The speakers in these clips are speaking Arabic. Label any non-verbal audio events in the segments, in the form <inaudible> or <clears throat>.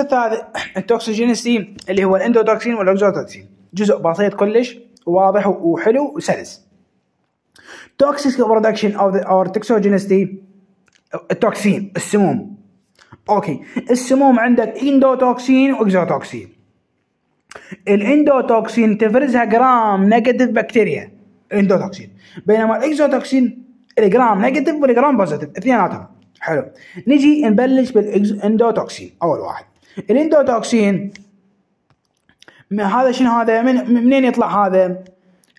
الست هذا <clears throat> التوكسيجينسي اللي هو الاندودوكسين والاكزوتوكسين جزء بسيط كلش واضح وحلو وسلس توكسيك برودكشن اوف اور توكسوجينستي التوكسين السموم اوكي السموم عندك اندوتوكسين واكزوتوكسين الاندوتوكسين تفرزها جرام نيجاتيف بكتيريا اندوتوكسين بينما الاكزوتوكسين الجرام نيجاتيف والجرام بوزيتيف اثنيناتهم حلو نجي نبلش بالاندوتوكسين اول واحد الاندوتوكسين هذا شنو هذا من منين يطلع هذا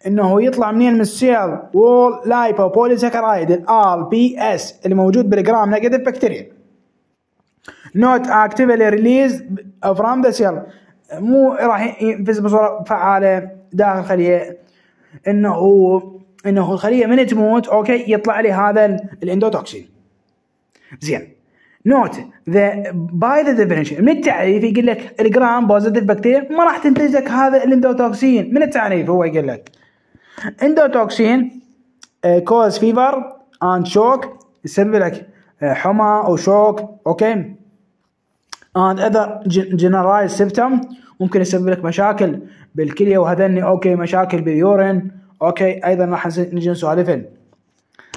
انه يطلع منين من السيل وول لايبو سكرايد ال بي اس اللي موجود بالجرام نيجاتيف بكتيريا نوت اكتيفلي ريليز فروم ذا سيل مو راح ينفذ بصوره فعاله داخل الخليه انه انه الخليه من تموت اوكي يطلع لي هذا الاندوتوكسين زين نوت ذا باي ذا ديفينيشن من التعريف يقول لك الجرام بوزيتيف بكتيريا ما راح تنتج لك هذا الاندوتوكسين من التعريف هو يقول لك اندوتوكسين كوز فيفر اند شوك يسبب لك uh, حمى او شوك اوكي اند اذر جنرايز سيبتم ممكن يسبب لك مشاكل بالكليه وهذني اوكي مشاكل باليورين اوكي ايضا راح نجي نسولفن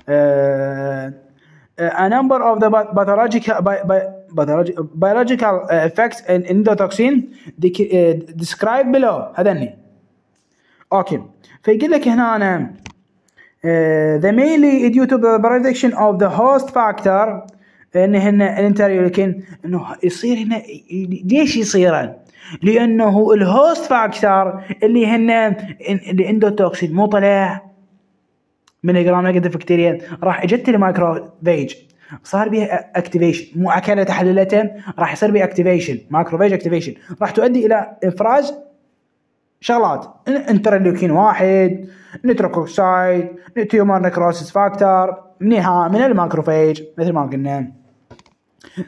أه a number of the pathological biological effects in endotoxin described below هذاني. اوكي فيقول لك هنا أنا the mainly due to the prediction of the host factor ان هنا الانتريور لكن انه يصير هنا ليش يصير لانه الهوست فاكتور اللي هنا الاندوتوكسين مو طلع من الجرام نيجاتيف بكتيريا راح اجت لي فيج صار بها اكتيفيشن مو مؤكله تحليلتين راح يصير بها اكتيفيشن فيج اكتيفيشن راح تؤدي الى افراز شغلات انترليوكين واحد نيتروكوكسايد تيومر نكروسيس فاكتور منها من الماكروفيج مثل ما قلنا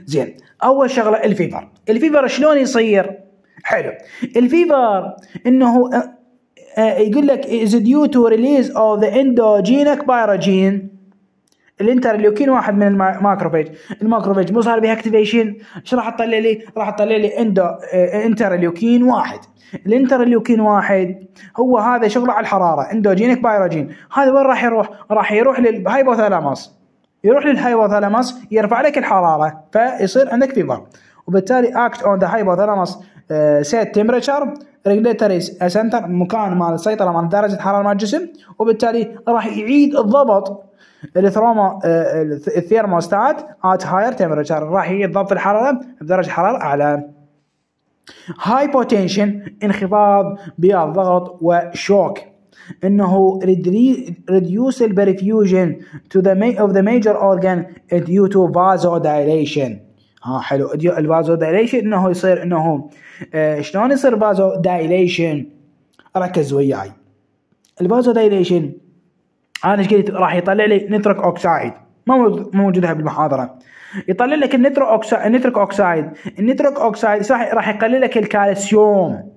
زين اول شغله الفيفر الفيفر شلون يصير حلو الفيفر انه آه، يقول لك is due to release of the endogenic pyrogen الانترليوكين واحد من الماكروفيج الماكروفيج مو صار بها اكتيفيشن ايش راح تطلع لي راح تطلع لي اندو انترليوكين آه، واحد الانترليوكين واحد هو هذا شغله على الحراره اندوجينيك بايروجين هذا وين راح يروح راح يروح للهايبوثالاموس يروح للهايبوثالاموس يرفع لك الحراره فيصير عندك فيفر وبالتالي اكت اون ذا هايبوثالاموس آه، سيت تمبرتشر ريجليتريز آه، سنتر مكان مال السيطره مال درجه حراره مال الجسم وبالتالي راح يعيد الضبط الثروما آه، الثيرموستات ات هاير تمبرتشر راح يعيد ضبط الحراره بدرجه حراره اعلى هايبوتنشن انخفاض بالضغط وشوك انه reduce البرفيوجن to the of the major organ due to vasodilation ها حلو الفازو دايليشن انه يصير انه آه، شلون يصير فازو دايليشن ركز وياي الفازو دايليشن انا ايش قلت راح يطلع لي نترك اوكسايد ما موجودها بالمحاضره يطلع لك النيترو اوكسايد النترك اوكسايد النترك اوكسايد راح راح يقلل لك الكالسيوم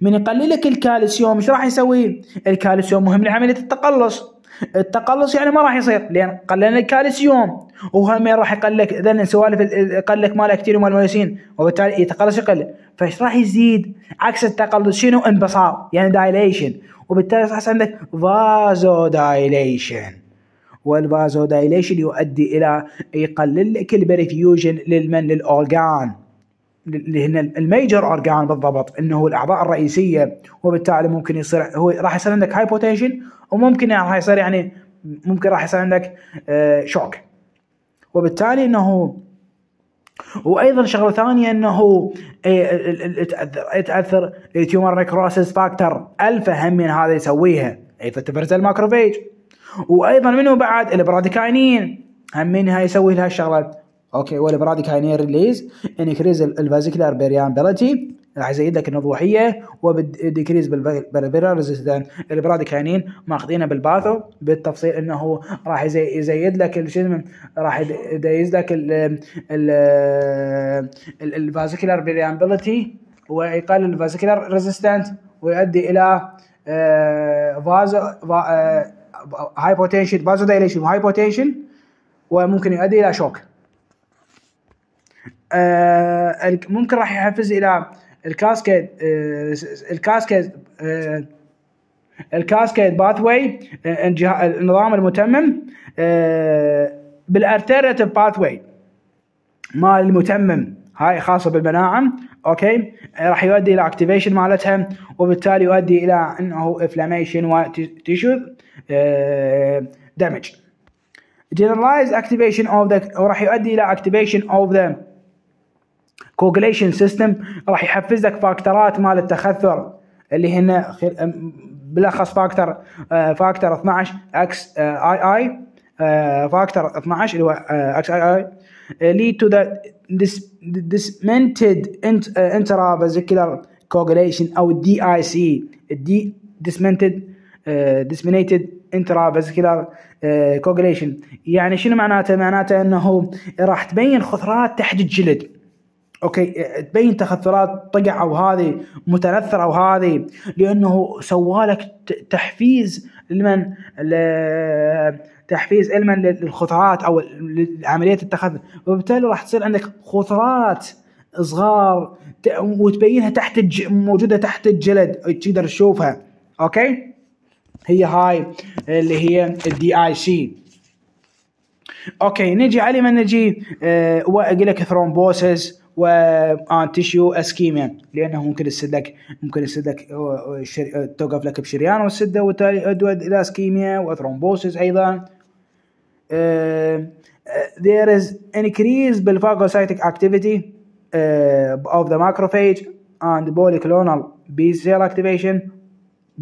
من يقلل لك الكالسيوم ايش راح يسوي الكالسيوم مهم لعمليه التقلص التقلص يعني ما راح يصير لان قللنا الكالسيوم وهم راح يقل لك اذا سوالف يقل لك مال كثير ومال مايوسين وبالتالي يتقلص يقل فايش راح يزيد عكس التقلص شنو انبساط يعني دايليشن وبالتالي راح عندك فازو دايليشن والفازو دايليشن يؤدي الى يقلل لك البريفيوجن للمن للاورجان اللي هن الميجر اورجان بالضبط انه الاعضاء الرئيسيه وبالتالي ممكن يصير هو راح يصير عندك هايبوتنشن وممكن راح يصير يعني ممكن راح يصير عندك شوك آه، وبالتالي انه وايضا شغله ثانيه انه يتاثر تيومر نيكروسيس فاكتور الفا هم من هذا يسويها ايضا تبرز الماكروفيج وايضا منه بعد البراديكاينين هم منها يسوي لها الشغله اوكي والبرادي هاينير ريليز انكريز الفازيكولار فيريامبيلتي راح يزيد لك النضوحيه وديكريز بالبربيرا ريزيستنت البراديك ماخذينه بالباثو بالتفصيل انه راح يزيد لك شو اسمه راح يزيد لك الفازيكولار فيريامبيلتي ويقلل الفازيكولار ريزيستنت ويؤدي الى آه، فازو آه، هايبوتنشن فازو دايليشن وهايبوتنشن وممكن يؤدي الى شوك آه ممكن راح يحفز الى الكاسكيد آه الكاسكيد آه الكاسكيد باثواي آه، النظام المتمم آه، بالالترناتيف باثوي مال المتمم هاي خاصه بالمناعم اوكي آه، راح يؤدي الى اكتيفيشن مالتها وبالتالي يؤدي الى انه انفلاميشن وتيشو دامج generalized activation of the وراح يؤدي الى activation of the كوجليشن سيستم راح يحفز لك فاكتورات مال التخثر اللي هن بالاخص فاكتور آه، فاكتور 12 اكس آه، اي اي آه، فاكتور 12 اللي هو اكس اي اي lead to the dismented intravascular coagulation او الدي اي سي الدي dismented disseminated intravascular coagulation يعني شنو معناته معناته انه راح تبين خثرات تحت الجلد اوكي تبين تخثرات طقع او هذه متنثر او هذه لانه سوالك تحفيز لمن تحفيز علما للخطرات او لعمليه التخثر وبالتالي راح تصير عندك خطرات صغار وتبينها تحت الج... موجوده تحت الجلد تقدر تشوفها اوكي هي هاي اللي هي الدي اي سي اوكي نجي علي ما نجي أه واقول لك ثرومبوسس وان تيشيو اسكيميا لانه ممكن يسدك ممكن يسدك آه، آه، آه، توقف لك بشريان والسده وتالي ادود الى اسكيميا وثرومبوسيس ايضا there is increase بالphagocytic activity of the macrophage and polyclonal B cell activation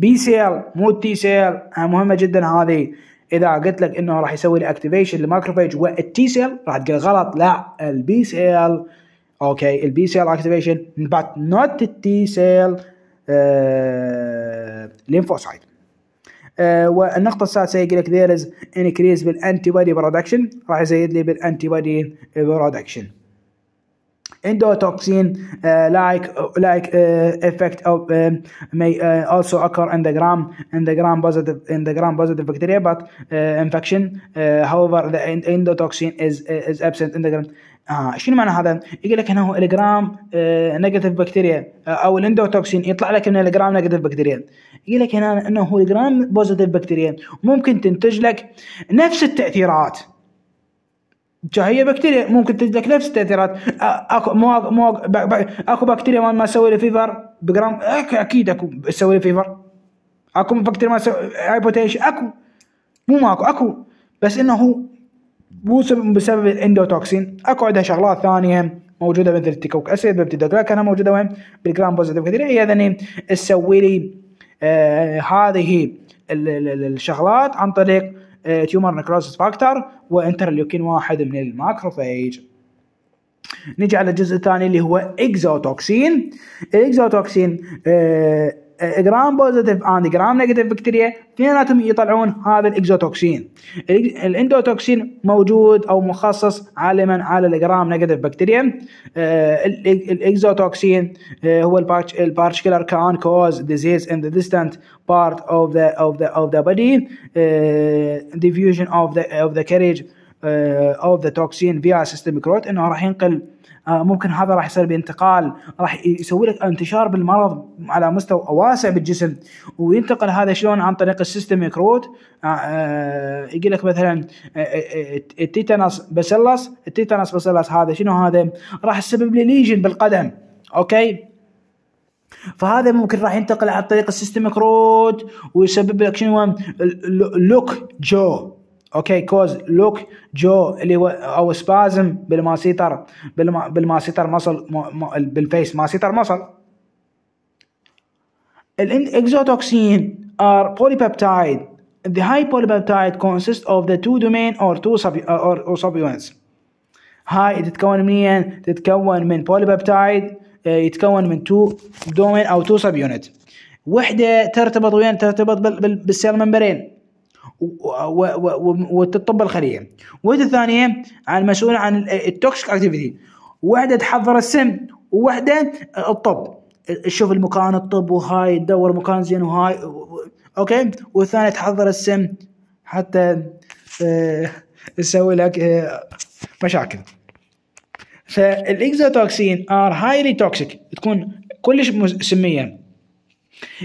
B cell مو T cell مهمة جدا هذه إذا قلت لك إنه راح يسوي لي activation وال والتي سيل راح تقول غلط لا البي سيل اوكي البي سيل اكتيفيشن but not the T cell lymphocyte والنقطة السادسة يقول لك there is increase بالانتي بودي برودكشن راح يزيد لي بالانتي بودي برودكشن endotoxin uh, like like uh, effect of um, may uh, also occur in the gram in the gram positive in the gram positive bacteria but uh, infection uh, however the endotoxin is is absent in the gram اه شنو معنى هذا؟ يقول لك انه الجرام نيجاتيف آه، بكتيريا آه، او الاندوتوكسين يطلع لك من الجرام نيجاتيف بكتيريا يقول لك هنا انه هو الجرام بوزيتيف بكتيريا ممكن تنتج لك نفس التاثيرات هي بكتيريا ممكن تنتج لك نفس التاثيرات آه، اكو مو مو اكو بكتيريا ما, تسوي لي له فيفر بجرام اكيد اكو تسوي له فيفر اكو بكتيريا ما تسوي هايبوتنشن اكو مو ماكو اكو بس انه بسبب الاندوتوكسين اكو عندها شغلات ثانيه موجوده مثل التيكوك اسيد بيبتيدوغلا انا موجوده وين؟ بالجرام بوزيتيف كثير هي ذني تسوي لي آه هذه الشغلات عن طريق آه تيومر نكروسس فاكتور وانترليوكين واحد من الماكروفيج نجي على الجزء الثاني اللي هو اكزوتوكسين الاكزوتوكسين آه جرام بوزيتيف اند جرام نيجاتيف بكتيريا اثنيناتهم يطلعون هذا الاكزوتوكسين الاندوتوكسين موجود او مخصص عالما على الجرام نيجاتيف آه، بكتيريا الاكزوتوكسين آه، هو البارتشكلر كان كوز ديزيز ان ذا ديستانت part of the of the اوف ذا body ديفيوجن آه، diffusion of the of the carriage ذا of the toxin via systemic انه راح ينقل آه، ممكن هذا راح يصير بانتقال راح يسوي لك انتشار بالمرض على مستوى واسع بالجسم وينتقل هذا شلون عن طريق السيستم كروت آه، آه، يقول لك مثلا التيتانوس بسلس التيتانوس بسلس هذا شنو هذا راح يسبب لي ليجن بالقدم اوكي فهذا ممكن راح ينتقل عن طريق السيستم كروت ويسبب لك شنو لوك جو اوكي كوز لوك جو اللي هو او سبازم بالماسيتر بالماسيتر مصل بالفيس ماسيتر مصل الاكزوتوكسين are polypeptide the high polypeptide consists of the two domain or two sub or, or subunits هاي تتكون منين تتكون من polypeptide آه، يتكون من two domain او two subunit وحده ترتبط وين ترتبط بالسيل ممبرين وتطب الخليه وحده ثانيه عن مسؤول عن التوكسيك اكتيفيتي وحده تحضر السم ووحده الطب شوف المكان الطب وهاي تدور مكان زين وهاي اوكي والثانيه تحضر السم حتى تسوي آه، لك آه، مشاكل فالاكزوتوكسين ار هايلي توكسيك تكون كلش سميه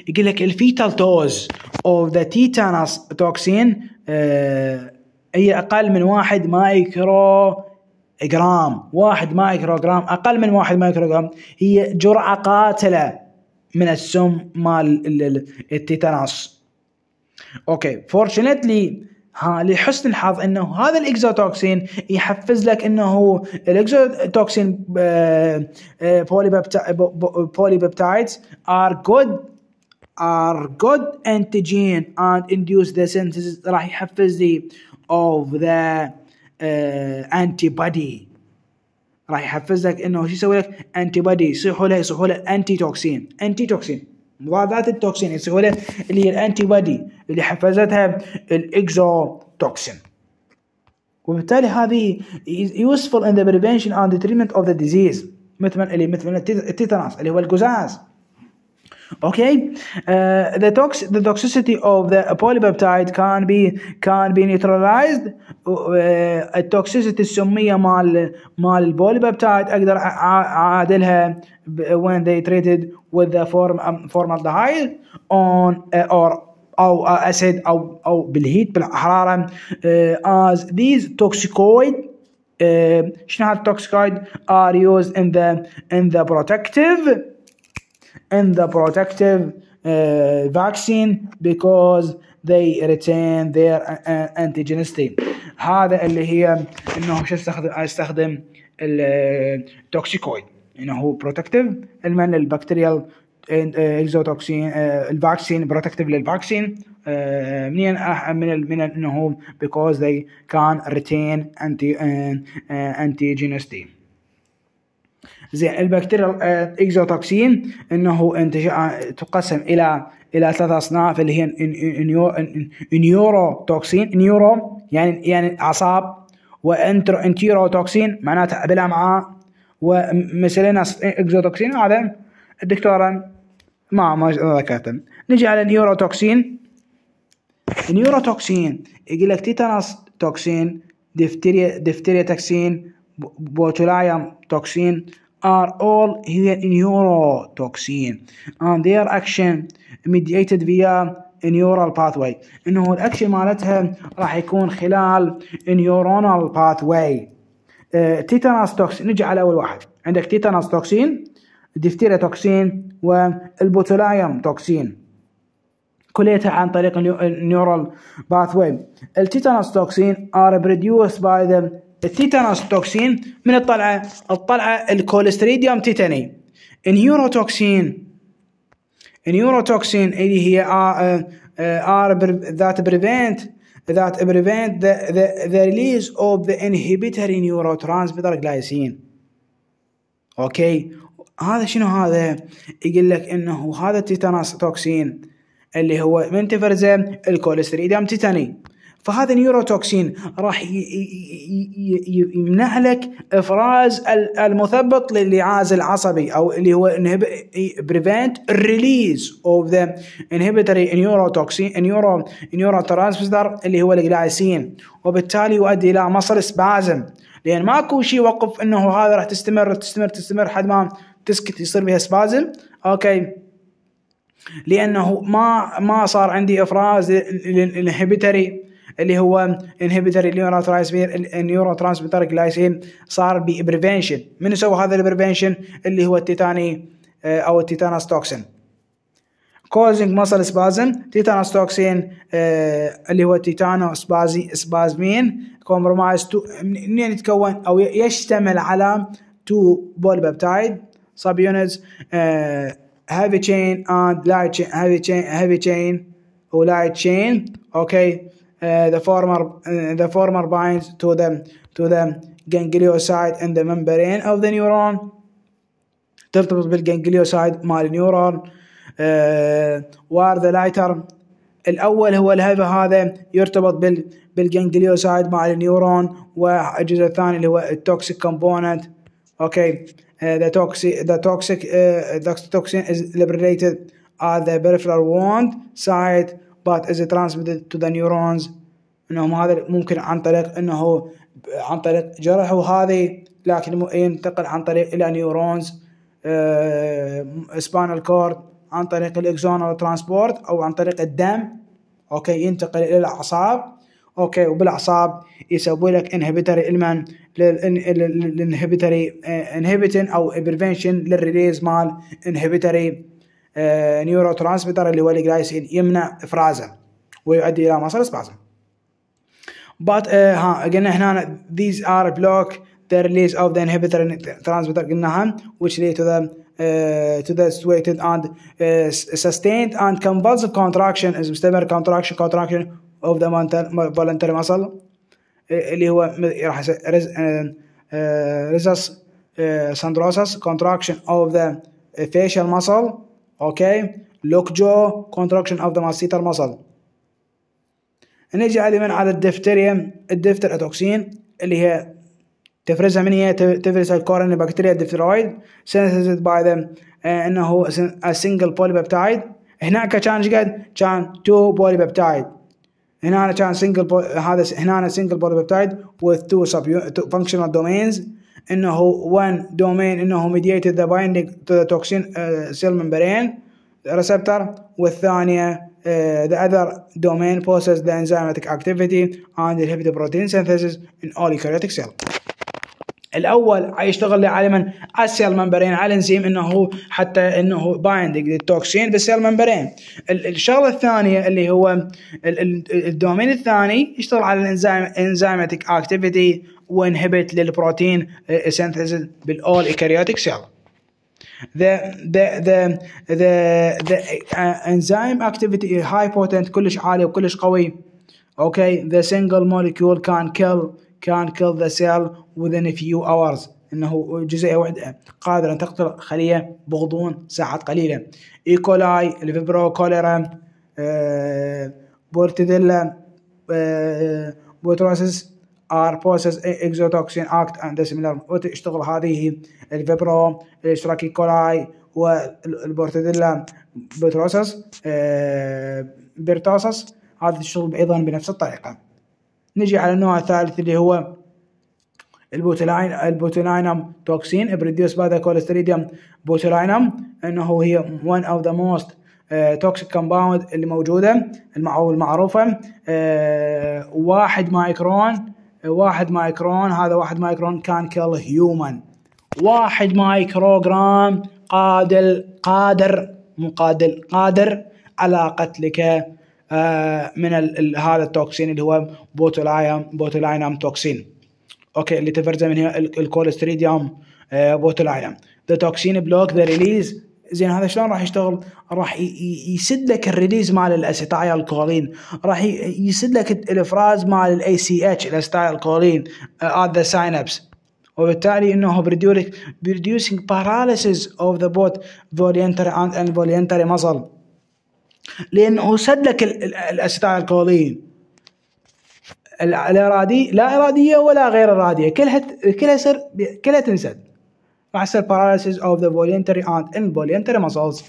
يقول لك الفيتال توز اوف ذا تيتانوس توكسين هي اقل من واحد مايكرو جرام واحد مايكرو جرام اقل من واحد مايكرو جرام هي جرعه قاتله من السم مال التيتانوس اوكي فورشنتلي ها لحسن الحظ انه هذا الاكزوتوكسين يحفز لك انه الاكزوتوكسين بولي بيبتايدز ار جود are good antigen and induce the synthesis راح يحفز لي of the uh, antibody راح يحفز لك انه شو يسوي لك انتي بادي يصيحوا له يصيحوا له انتي توكسين انتي توكسين مضادات التوكسين يصيحوا له اللي هي الانتي بادي اللي حفزتها الاكزو توكسين وبالتالي هذه useful in the prevention and the treatment of the disease مثل اللي مثل التيتانوس اللي هو القزاز Okay, uh, the tox the toxicity of the polypeptide can be can be neutralized. Uh, التوكسيسيتي السمية مال مال البوليبيبتايد أقدر أعادلها when they treated with the form um, formaldehyde on uh, or أو أسيد أو أو بالهيت بالحرارة uh, as these toxicoid uh, شنو هالتوكسيكويد are used in the in the protective in the protective uh, vaccine because they retain their uh, uh antigenicity هذا اللي هي انه شو استخدم استخدم التوكسيكويد uh, انه هو بروتكتيف المن البكتيريال اكزوتوكسين الفاكسين بروتكتيف للفاكسين منين من من انه because they can retain anti uh, antigenicity زين البكتيريا الاكزوتوكسين آه، انه انتشاء آه، تقسم الى الى ثلاث اصناف اللي هي نيورو توكسين نيورو يعني يعني اعصاب وانترو انتيرو توكسين معناتها بالامعاء وميسيلينس اكزوتوكسين هذا الدكتوره ما ما ذكرته نجي على النيوروتوكسين النيوروتوكسين يقول لك تيتانوس توكسين دفتيريا دفتيريا توكسين بوتولايم توكسين are all here in neurotoxin and their action mediated via neural pathway انه الاكشن مالتها راح يكون خلال neuronal pathway تيتانوس آه، توكسين نجي على اول واحد عندك تيتاناس توكسين ديفتيريا توكسين والبوتولايم توكسين كليتها عن طريق النيورال باثوي التيتانوس توكسين are produced by the التيتانوس توكسين من الطلعة الطلعة الكوليستريديوم تيتاني النيوروتوكسين النيوروتوكسين اللي هي ار ذات بريفنت ذات بريفنت ذا ريليز اوف ذا انهبيتوري نيوروترانسميتر جلايسين اوكي هذا شنو هذا يقول لك انه هذا التيتانوس توكسين اللي هو من تفرزه الكوليستريديوم تيتاني فهذا النيوروتوكسين راح يمنع لك افراز المثبط للعاز العصبي او اللي هو بريفنت ريليز اوف ذا انهبيتوري نيوروتوكسين نيورو نيوروترانسميتر اللي هو الجلايسين وبالتالي يؤدي الى مصل سبازم لان ماكو شيء يوقف انه هذا راح تستمر تستمر تستمر حد ما تسكت يصير بها سبازم اوكي لانه ما ما صار عندي افراز للانهبيتري اللي هو انهبيتر النيورو النيوروترانسميتر جلايسين صار ببريفنشن من سوى هذا البريفنشن اللي هو التيتاني آه، او التيتانوس توكسين causing muscle spasm تيتانوس توكسين آه، اللي هو تيتانو سبازي سبازمين كومبرومايز تو منين يتكون او يشتمل على تو بول بابتايد سب يونتس هيفي تشين اند لايت تشين هيفي تشين هيفي تشين ولايت تشين اوكي okay. the former the former binds to the to the ganglioside in the membrane of the neuron ترتبط بالجانجليوسايد مال النيورون وار ذا لايتر الاول هو الهيفا هذا يرتبط بال بالجانجليوسايد مال النيورون والجزء الثاني اللي هو التوكسيك كومبوننت اوكي the toxic the toxic uh, the toxin is liberated at the peripheral wound site path is transmitted to the neurons انهم هذا ممكن عن طريق انه عن طريق جرح وهذه لكن ينتقل عن طريق الى نيورونز سبانال كورد عن طريق الاكزونال ترانسبورت او عن طريق الدم اوكي ينتقل الى الاعصاب اوكي وبالاعصاب يسوي لك انهبيتري المن للانهبيتري انهبيتن آه، او بريفنشن للريليز مال انهبيتري نيورو ترانسميتر اللي هو الجلايسين يمنع افرازه ويؤدي الى muscle spasm but uh, ها قلنا هنا these are block the release of the inhibitor transmitter قلناها which lead to the uh, to the situated and uh, sustained and convulsive contraction is مستمر contraction contraction of the voluntary muscle اللي هو راح ريزس ساندروسس contraction of the facial muscle اوكي لوك جو كونتراكشن اوف ذا ماسيتر مسل نجي على من على الدفتريا الدفتر اتوكسين اللي هي تفرزها من هي تفرز الكورن بكتيريا الدفترويد synthesized باي آه، ذا انه سنجل بولي بوليبيبتايد هنا كان قد كان تو بولي بوليبيبتايد هنا كان سنجل هذا هنا سنجل بولي بوليبيبتايد وذ تو سب فانكشنال دومينز انه وان دومين انه ميديتد ذا بايندينج تو ذا توكسين سيل ممبرين ريسبتر والثانيه ذا اذر دومين بوسس ذا انزيماتيك اكتيفيتي اند inhibit بروتين سينثيسيس ان all eukaryotic cell الاول حيشتغل على من السيل ممبرين على انزيم انه هو حتى انه بايندنج للتوكسين بالسيل ممبرين الشغله الثانيه اللي هو الدومين الثاني يشتغل على الانزيم انزيماتيك اكتيفيتي وانهبت للبروتين سينثيز آه، بالاول ايكاريوتيك سيل the the the the the uh, enzyme activity high potent كلش عالي وكلش قوي اوكي okay. the single molecule can kill كان كيل ذا سيل within a few hours انه جزيئه واحده قادره ان تقتل خليه بغضون ساعات قليله ايكولاي الفيبرو كوليرا بورتيديلا بوتروسس ار بوسس اكزوتوكسين اكت اند سيميلر وتشتغل هذه الفيبرو الاشتراكي كولاي والبورتيديلا بوتروسس آه، بيرتوسس هذه تشتغل ايضا بنفس الطريقه نجي على النوع الثالث اللي هو البوتولاين البوتولاينم توكسين بريديوس باي ذا كوليستريديوم بوتولاينم انه هي وان اوف ذا موست توكسيك كومباوند اللي موجوده او المعروفه uh, واحد مايكرون واحد مايكرون هذا واحد مايكرون كان كيل هيومن واحد مايكروغرام قادر قادر مقادل قادر على قتلك آه، من هذا التوكسين اللي هو بوتولايم بوتولاينام توكسين اوكي اللي تفرزه من هنا الكولستريديوم بوتولايم ذا توكسين بلوك ذا ريليز زين هذا شلون راح يشتغل؟ راح يسد لك الريليز مال الاسيتايل كولين، راح يسد لك الافراز مال الاي سي اتش الاسيتايل كولين ات آه، ذا ساينابس وبالتالي انه بريديوسينج باراليسيس اوف ذا بوت فولينتري اند فولينتري مصل لانه سد لك الاسرع القولين الارادي لا اراديه ولا غير اراديه كلها كلها سر كلها تنسد راح يصير paralysis of the voluntary and involuntary muscles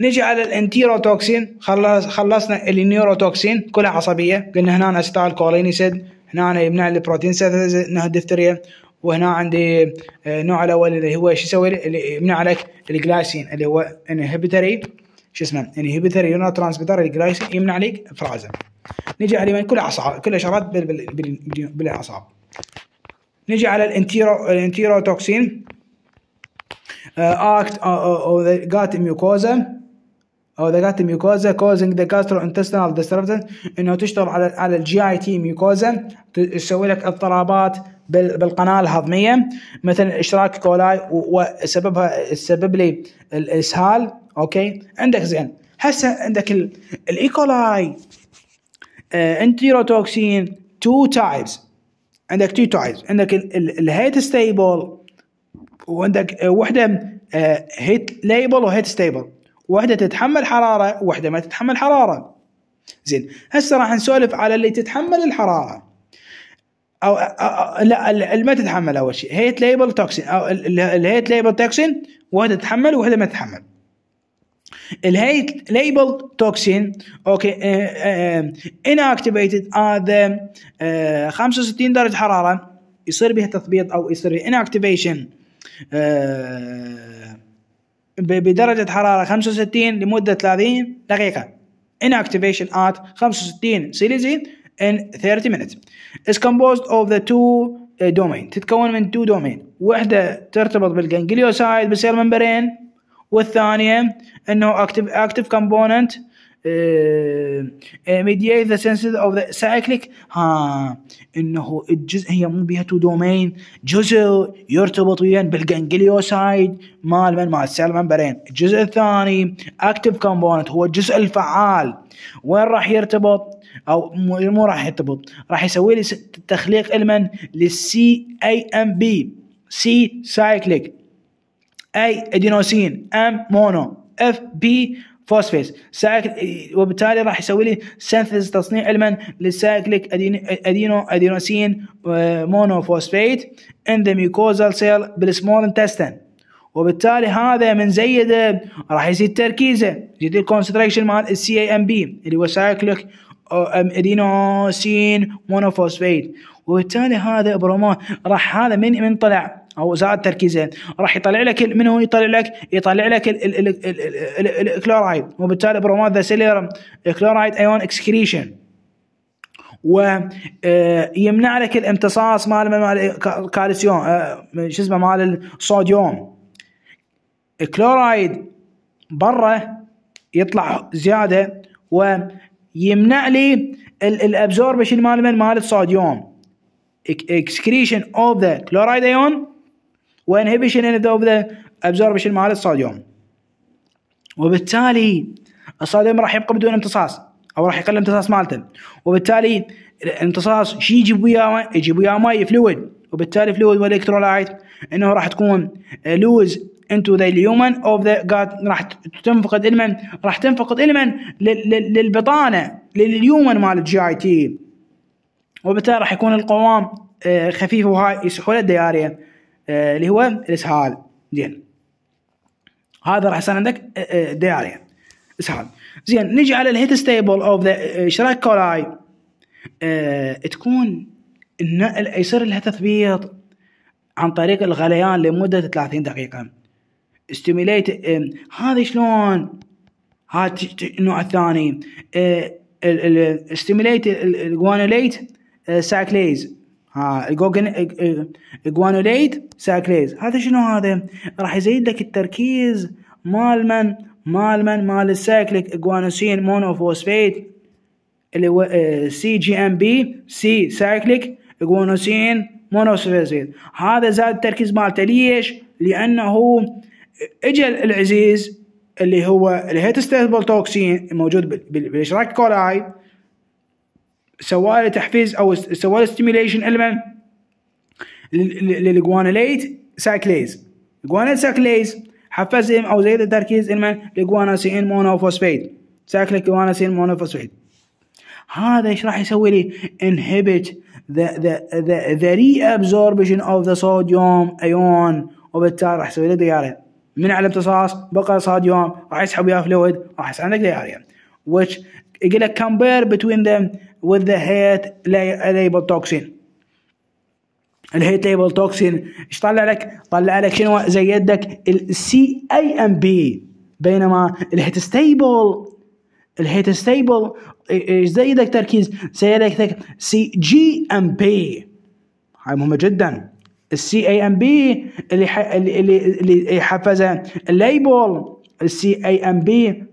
نجي على الانتيروتوكسين خلص خلصنا النيوروتوكسين كلها عصبيه قلنا هنا استال كولين يسد هنا يمنع البروتين سنتز انه الدفتريا وهنا عندي النوع آه، الاول اللي هو شو يسوي اللي يمنع لك الجلايسين اللي هو انهبيتري شو اسمه انهبيتر يونو ترانسبيتر الجلايسين يمنع لك افرازه نجي على اليمين كل اعصاب كل اشارات بالاعصاب نجي على الانتيرو الانتيرو توكسين act of the جات mucosa او ذا جات ميوكوزا كوزنج ذا جاسترو انتستنال ديستربتن انه تشتغل على على الجي اي تي ميوكوزا تسوي لك اضطرابات بالقناه الهضميه مثل اشراك كولاي وسببها تسبب لي الاسهال اوكي عندك زين هسه عندك الايكولاي آه، انتيروتوكسين تو تايبس عندك تو تايبس عندك الهيت ستيبل وعندك آه، وحده هيت ليبل وهيت ستيبل وحده تتحمل حراره وحده ما تتحمل حراره زين هسه راح نسولف على اللي تتحمل الحراره أو, أو لا اللي ما تتحمل اول شيء هيت ليبل توكسين او الهيت ليبل توكسين وحده تتحمل وحده ما تتحمل الهيت ليبل توكسين اوكي ان اكتيفيتد the 65 uh, درجة حرارة يصير بها تثبيط او يصير اكتيفيشن uh, بدرجة حرارة 65 لمدة 30 دقيقة inactivation at 65 سيليزي in 30 minutes is composed of the two uh, domain تتكون من two domain واحدة ترتبط بالجنجليوسايد بالسيل ممبرين والثانيه انه اكتف اكتف كومبوننت ميديت ذا سنسز اوف ذا سايكليك ها انه الجزء هي مو بيها تو دومين جزء يرتبط ويا بالجنجليوسايد مال من مال سيل ممبرين الجزء الثاني اكتف كومبوننت هو الجزء الفعال وين راح يرتبط او مو راح يرتبط راح يسوي لي تخليق المن للسي اي ام بي سي سايكليك اي ادينوسين ام مونو اف بي فوسفيس سايكل وبالتالي راح يسوي لي سينثيز تصنيع علما للسايكليك ادينو ادينوسين آه، مونو فوسفيت ان ذا ميكوزال سيل بالسمول انتستين وبالتالي هذا من زيده راح يزيد تركيزه يزيد الكونسنتريشن مال السي اي ام بي اللي هو سايكليك آه، ادينوسين مونوفوسفيت وبالتالي هذا برومون راح هذا من من طلع او زاد تركيزين راح يطلع لك من هو يطلع لك يطلع لك الكلورايد وبالتالي برومات ذا سيليرم كلورايد ايون اكسكريشن ويمنع آه، لك الامتصاص مال مال الكالسيوم آه، شو اسمه مال الصوديوم الكلورايد برا يطلع زياده ويمنع لي الابزوربشن مال من مال الصوديوم اكسكريشن اوف ذا كلورايد ايون وانهبيشن يعني اوف ذا ابزوربشن مال الصوديوم وبالتالي الصوديوم راح يبقى بدون امتصاص او راح يقل امتصاص مالته وبالتالي الامتصاص شو يجيب وياه يجيب وياه ماي فلويد وبالتالي فلويد والكترولايت انه راح تكون لوز انتو ذا اليومن اوف ذا جاد راح تنفقد المن راح تنفقد المن للبطانه لليومن مال الجي اي تي وبالتالي راح يكون القوام آه، خفيف وهاي يسحول الدياريه آه، اللي هو الاسهال زين هذا راح يصير عندك دياريا آه، آه، اسهال زين نجي على الهيت ستيبل اوف ذا شرايك كولاي تكون يصير لها تثبيط عن طريق الغليان لمده 30 دقيقه استيميليت هذا شلون هذا النوع الثاني استيميليت الجوانوليت ساكليز ها الجوجن اجوانوليد ساكريز هذا شنو هذا راح يزيد لك التركيز مال من مال من مال السايكليك جوانوسين مونوفوسفيت اللي هو سي آه، جي ام بي سي سايكليك جوانوسين مونوفوسفيت هذا زاد التركيز مالته ليش لانه اجى العزيز اللي هو الهيتوستابل توكسين الموجود بالاشراك كولاي سوى له تحفيز او سوى له ستيميليشن المن للجواناليت سايكليز جواناليت سايكليز حفز او زيد التركيز المن لجواناسين مونوفوسفيت سايكليك جواناسين مونوفوسفيت هذا ايش راح يسوي لي؟ انهبت the the the the reabsorption of the sodium ion وبالتالي راح يسوي لك دياريا من على امتصاص بقى صوديوم راح يسحب وياه فلويد راح يصير عندك دياريا which يقول لك compare between them with the heat label toxin الهيت ليبل توكسين ايش طلع لك طلع لك شنو زي يدك السي اي ام بي بينما الهيت ستيبل الهيت ستيبل ايش زي يدك تركيز زي يدك سي جي ام بي هاي مهمه جدا السي اي ام بي اللي اللي اللي يحفزه الليبل السي اي ام بي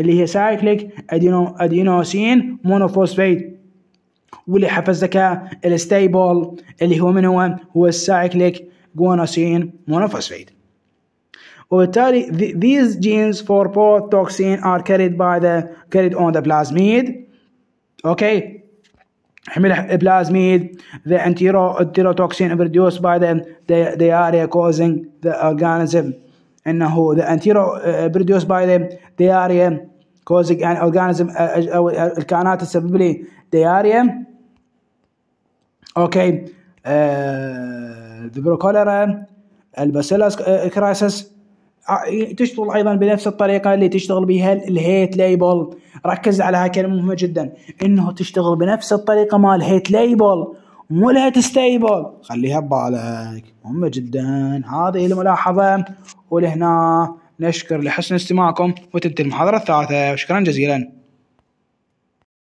اللي هي سايكليك أدينو أدينوسين مونوفوسفيت واللي حفزك الستيبل اللي هو من هو هو السايكليك جوانوسين مونوفوسفيت وبالتالي these genes for both toxin are carried by the carried on the plasmid okay حمل plasmid the enterotoxin produced by the, the, the area causing the organism انه the anterior produced by the diarrhea causing an organism او uh, uh, uh, الكائنات تسبب لي diarrhea اوكي البروكولرا الباسيلاس كرايسس تشتغل ايضا بنفس الطريقه اللي تشتغل بها الهيت ليبل ركز على هاي كلمه مهمه جدا انه تشتغل بنفس الطريقه مال هيت ليبل مو لها تستيبل خليها ببالك مهمة جدا هذه الملاحظة ولهنا نشكر لحسن استماعكم وتنتهي المحاضرة الثالثة وشكرا جزيلا